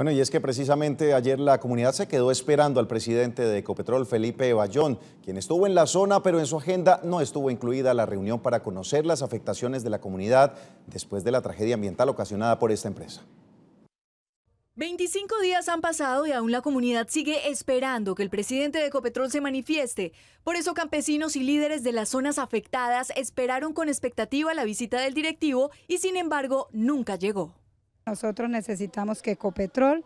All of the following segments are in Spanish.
Bueno, y es que precisamente ayer la comunidad se quedó esperando al presidente de Ecopetrol, Felipe Bayón, quien estuvo en la zona, pero en su agenda no estuvo incluida la reunión para conocer las afectaciones de la comunidad después de la tragedia ambiental ocasionada por esta empresa. 25 días han pasado y aún la comunidad sigue esperando que el presidente de Ecopetrol se manifieste. Por eso campesinos y líderes de las zonas afectadas esperaron con expectativa la visita del directivo y sin embargo nunca llegó. Nosotros necesitamos que Ecopetrol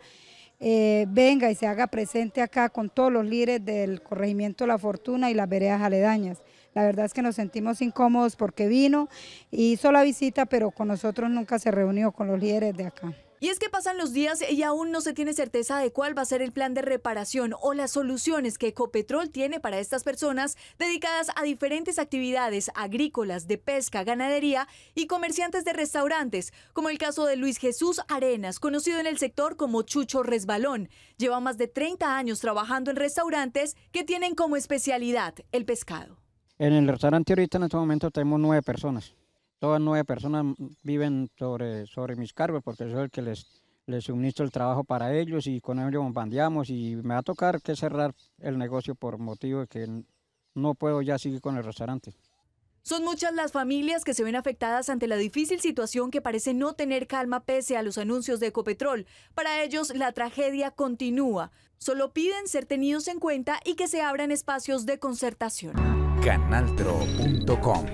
eh, venga y se haga presente acá con todos los líderes del corregimiento La Fortuna y las veredas aledañas. La verdad es que nos sentimos incómodos porque vino, hizo la visita, pero con nosotros nunca se reunió con los líderes de acá. Y es que pasan los días y aún no se tiene certeza de cuál va a ser el plan de reparación o las soluciones que Ecopetrol tiene para estas personas dedicadas a diferentes actividades agrícolas, de pesca, ganadería y comerciantes de restaurantes, como el caso de Luis Jesús Arenas, conocido en el sector como Chucho Resbalón. Lleva más de 30 años trabajando en restaurantes que tienen como especialidad el pescado. En el restaurante ahorita en este momento tenemos nueve personas todas nueve personas viven sobre, sobre mis cargos porque soy el que les, les suministro el trabajo para ellos y con ellos bombardeamos y me va a tocar que cerrar el negocio por motivo de que no puedo ya seguir con el restaurante. Son muchas las familias que se ven afectadas ante la difícil situación que parece no tener calma pese a los anuncios de Ecopetrol. Para ellos, la tragedia continúa. Solo piden ser tenidos en cuenta y que se abran espacios de concertación. Canaltro.com